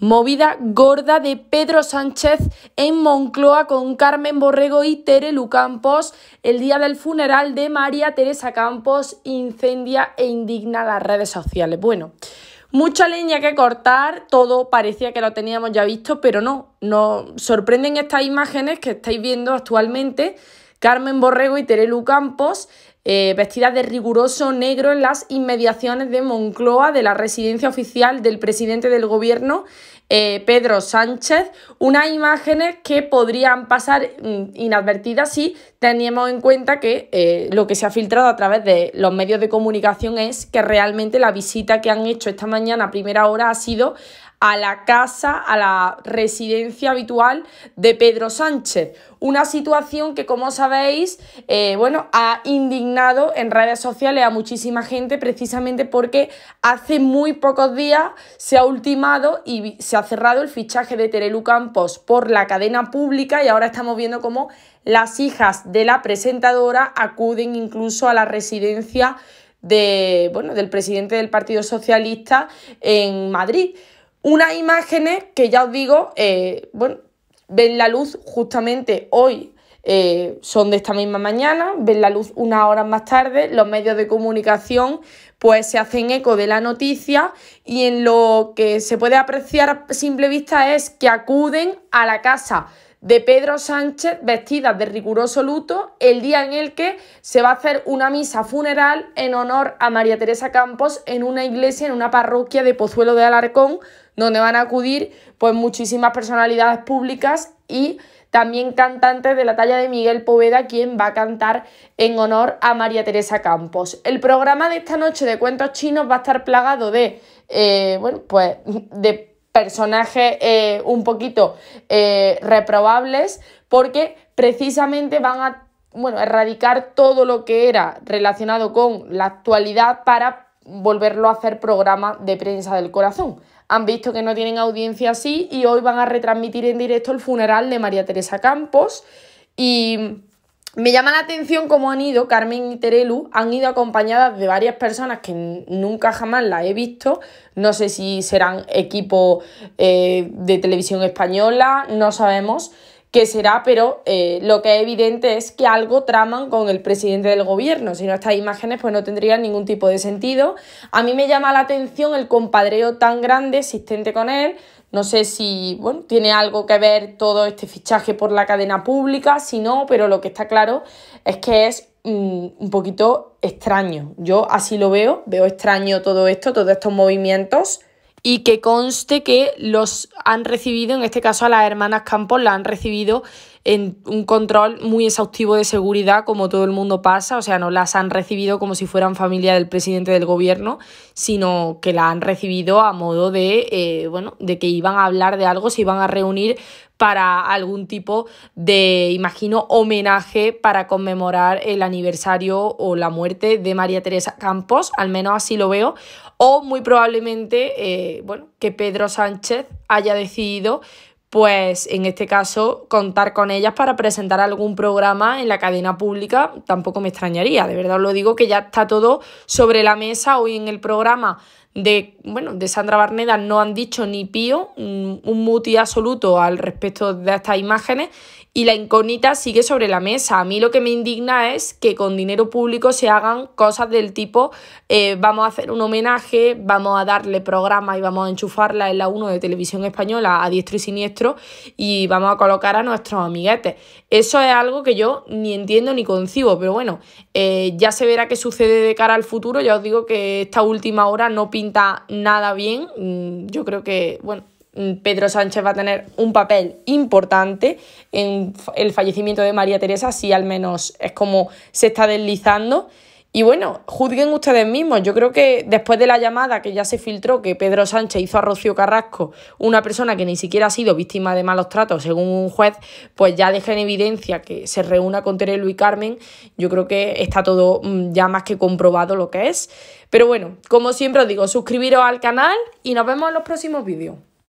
Movida gorda de Pedro Sánchez en Moncloa con Carmen Borrego y Terelu Campos. El día del funeral de María Teresa Campos incendia e indigna las redes sociales. Bueno, mucha leña que cortar, todo parecía que lo teníamos ya visto, pero no. Nos sorprenden estas imágenes que estáis viendo actualmente. Carmen Borrego y Terelu Campos eh, vestidas de riguroso negro en las inmediaciones de Moncloa, de la residencia oficial del presidente del gobierno, eh, Pedro Sánchez, unas imágenes que podrían pasar mm, inadvertidas si teníamos en cuenta que eh, lo que se ha filtrado a través de los medios de comunicación es que realmente la visita que han hecho esta mañana a primera hora ha sido a la casa, a la residencia habitual de Pedro Sánchez. Una situación que, como sabéis, eh, bueno, ha indignado en redes sociales a muchísima gente precisamente porque hace muy pocos días se ha ultimado y se ha ha cerrado el fichaje de Terelu Campos por la cadena pública y ahora estamos viendo cómo las hijas de la presentadora acuden incluso a la residencia de, bueno, del presidente del Partido Socialista en Madrid. Unas imágenes que ya os digo, eh, bueno, ven la luz justamente hoy eh, son de esta misma mañana, ven la luz unas horas más tarde, los medios de comunicación pues se hacen eco de la noticia y en lo que se puede apreciar a simple vista es que acuden a la casa de Pedro Sánchez vestidas de riguroso luto el día en el que se va a hacer una misa funeral en honor a María Teresa Campos en una iglesia, en una parroquia de Pozuelo de Alarcón, donde van a acudir pues muchísimas personalidades públicas y también cantante de la talla de Miguel Poveda, quien va a cantar en honor a María Teresa Campos. El programa de esta noche de cuentos chinos va a estar plagado de, eh, bueno, pues de personajes eh, un poquito eh, reprobables, porque precisamente van a bueno, erradicar todo lo que era relacionado con la actualidad para volverlo a hacer programa de prensa del corazón. Han visto que no tienen audiencia así y hoy van a retransmitir en directo el funeral de María Teresa Campos y me llama la atención cómo han ido, Carmen y Terelu, han ido acompañadas de varias personas que nunca jamás las he visto. No sé si serán equipo eh, de televisión española, no sabemos que será, pero eh, lo que es evidente es que algo traman con el presidente del gobierno. Si no, estas imágenes pues no tendrían ningún tipo de sentido. A mí me llama la atención el compadreo tan grande existente con él. No sé si bueno, tiene algo que ver todo este fichaje por la cadena pública, si no, pero lo que está claro es que es mm, un poquito extraño. Yo así lo veo, veo extraño todo esto, todos estos movimientos y que conste que los han recibido, en este caso a las hermanas Campos, la han recibido en un control muy exhaustivo de seguridad, como todo el mundo pasa, o sea, no las han recibido como si fueran familia del presidente del gobierno, sino que la han recibido a modo de, eh, bueno, de que iban a hablar de algo, se iban a reunir para algún tipo de, imagino, homenaje para conmemorar el aniversario o la muerte de María Teresa Campos, al menos así lo veo, o muy probablemente, eh, bueno, que Pedro Sánchez haya decidido pues en este caso contar con ellas para presentar algún programa en la cadena pública tampoco me extrañaría, de verdad os lo digo que ya está todo sobre la mesa hoy en el programa de, bueno, de Sandra Barneda no han dicho ni pío, mm, un muti absoluto al respecto de estas imágenes y la incógnita sigue sobre la mesa. A mí lo que me indigna es que con dinero público se hagan cosas del tipo eh, vamos a hacer un homenaje, vamos a darle programa y vamos a enchufarla en la 1 de televisión española a diestro y siniestro y vamos a colocar a nuestros amiguetes. Eso es algo que yo ni entiendo ni concibo, pero bueno, eh, ya se verá qué sucede de cara al futuro. Ya os digo que esta última hora no pinta nada bien. Mm, yo creo que, bueno, mm, Pedro Sánchez va a tener un papel importante en el fallecimiento de María Teresa, si al menos es como se está deslizando. Y bueno, juzguen ustedes mismos. Yo creo que después de la llamada que ya se filtró que Pedro Sánchez hizo a Rocío Carrasco, una persona que ni siquiera ha sido víctima de malos tratos, según un juez, pues ya deja en evidencia que se reúna con Terelu y Carmen. Yo creo que está todo mm, ya más que comprobado lo que es. Pero bueno, como siempre os digo, suscribiros al canal y nos vemos en los próximos vídeos.